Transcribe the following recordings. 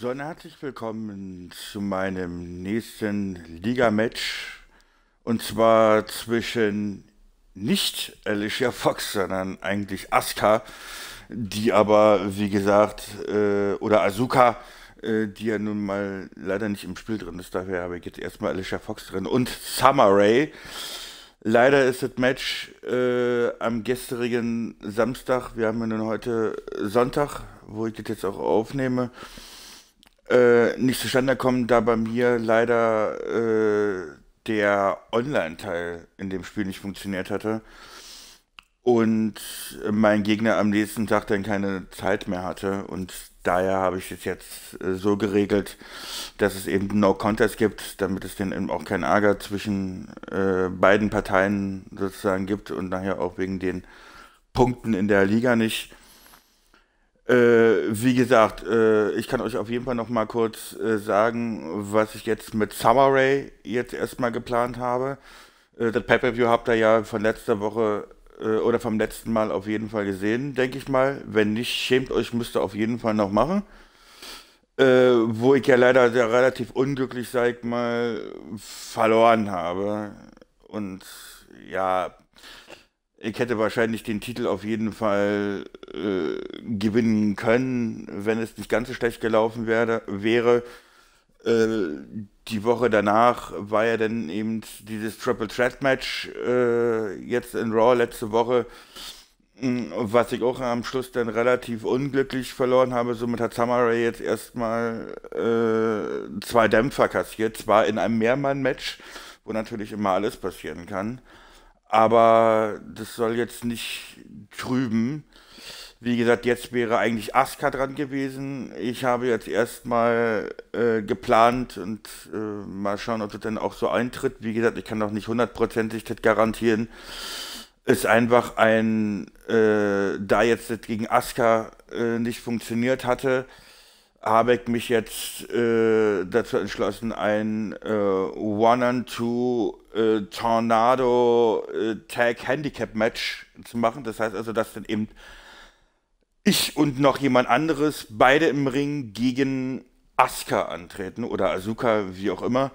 So, herzlich willkommen zu meinem nächsten Liga-Match. Und zwar zwischen nicht Alicia Fox, sondern eigentlich Asuka, die aber, wie gesagt, äh, oder Asuka, äh, die ja nun mal leider nicht im Spiel drin ist. Daher habe ich jetzt erstmal Alicia Fox drin und Summer Ray. Leider ist das Match äh, am gestrigen Samstag, wir haben ja nun heute Sonntag, wo ich das jetzt auch aufnehme, äh, nicht zustande kommen, da bei mir leider äh, der Online-Teil in dem Spiel nicht funktioniert hatte und mein Gegner am nächsten Tag dann keine Zeit mehr hatte und daher habe ich es jetzt äh, so geregelt, dass es eben No Contest gibt, damit es dann eben auch keinen Ärger zwischen äh, beiden Parteien sozusagen gibt und nachher auch wegen den Punkten in der Liga nicht. Äh, wie gesagt, äh, ich kann euch auf jeden Fall noch mal kurz äh, sagen, was ich jetzt mit Summer Ray jetzt erstmal geplant habe. das Pay-Per-View habt ihr ja von letzter Woche oder vom letzten Mal auf jeden Fall gesehen, denke ich mal. Wenn nicht, schämt euch, müsst ihr auf jeden Fall noch machen. wo ich ja leider sehr relativ unglücklich, sag ich mal, verloren habe. Und ja, ich hätte wahrscheinlich den Titel auf jeden Fall äh, gewinnen können, wenn es nicht ganz so schlecht gelaufen werde, wäre. Äh, die Woche danach war ja dann eben dieses Triple Threat Match äh, jetzt in Raw letzte Woche, mm, was ich auch am Schluss dann relativ unglücklich verloren habe. Somit hat Samurai jetzt erstmal äh, zwei Dämpfer kassiert, zwar in einem Mehrmann-Match, wo natürlich immer alles passieren kann, aber das soll jetzt nicht trüben. Wie gesagt, jetzt wäre eigentlich Aska dran gewesen. Ich habe jetzt erstmal äh, geplant und äh, mal schauen, ob das dann auch so eintritt. Wie gesagt, ich kann noch nicht hundertprozentig das garantieren. Ist einfach ein, äh, da jetzt das gegen Aska äh, nicht funktioniert hatte, habe ich mich jetzt äh, dazu entschlossen, ein äh, One-on-Two Tornado Tag Handicap Match zu machen. Das heißt also, dass dann eben ich und noch jemand anderes beide im Ring gegen Asuka antreten oder Asuka, wie auch immer.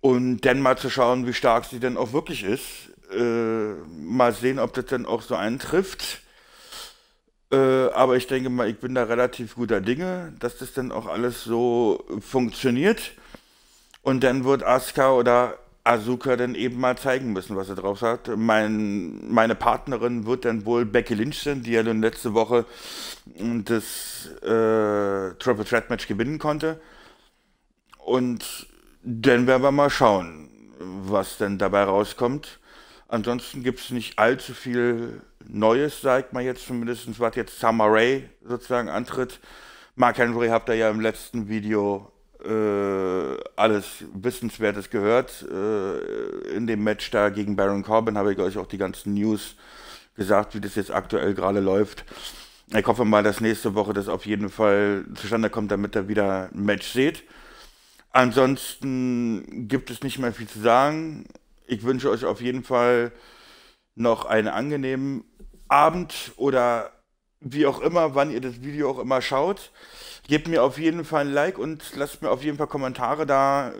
Und dann mal zu schauen, wie stark sie denn auch wirklich ist. Äh, mal sehen, ob das dann auch so eintrifft. Äh, aber ich denke mal, ich bin da relativ guter Dinge, dass das dann auch alles so funktioniert. Und dann wird Asuka oder Asuka dann eben mal zeigen müssen, was er drauf hat. Mein, meine Partnerin wird dann wohl Becky Lynch sein, die ja dann letzte Woche mm, das äh, Triple Threat Match gewinnen konnte. Und dann werden wir mal schauen, was denn dabei rauskommt. Ansonsten gibt es nicht allzu viel Neues, sagt man jetzt zumindest, was jetzt Summer Ray sozusagen antritt. Mark Henry habt ihr ja im letzten Video äh, alles Wissenswertes gehört. Äh, in dem Match da gegen Baron Corbin habe ich euch auch die ganzen News gesagt, wie das jetzt aktuell gerade läuft. Ich hoffe mal, dass nächste Woche das auf jeden Fall zustande kommt, damit ihr wieder ein Match seht. Ansonsten gibt es nicht mehr viel zu sagen. Ich wünsche euch auf jeden Fall noch einen angenehmen Abend oder wie auch immer, wann ihr das Video auch immer schaut. Gebt mir auf jeden Fall ein Like und lasst mir auf jeden Fall Kommentare da, äh,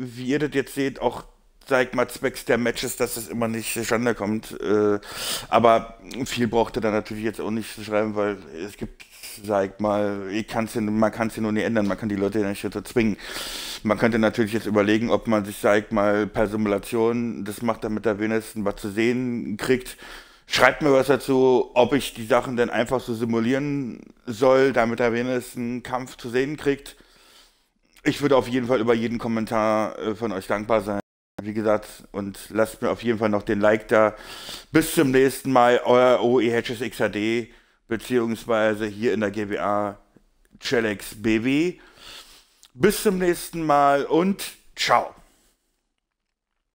wie ihr das jetzt seht. Auch sag mal zwecks der Matches, dass das immer nicht zustande kommt. Äh, aber viel braucht ihr da natürlich jetzt auch nicht zu schreiben, weil es gibt, sag mal, ich kann's ja, man kann es ja nur nicht ändern, man kann die Leute ja nicht dazu zwingen. Man könnte natürlich jetzt überlegen, ob man sich, sag mal, per Simulation das macht, damit der wenigsten was zu sehen kriegt Schreibt mir was dazu, ob ich die Sachen denn einfach so simulieren soll, damit er wenigstens einen Kampf zu sehen kriegt. Ich würde auf jeden Fall über jeden Kommentar äh, von euch dankbar sein. Wie gesagt, und lasst mir auf jeden Fall noch den Like da. Bis zum nächsten Mal, euer OEHSXAD, beziehungsweise hier in der GBA Chelex BW. Bis zum nächsten Mal und ciao.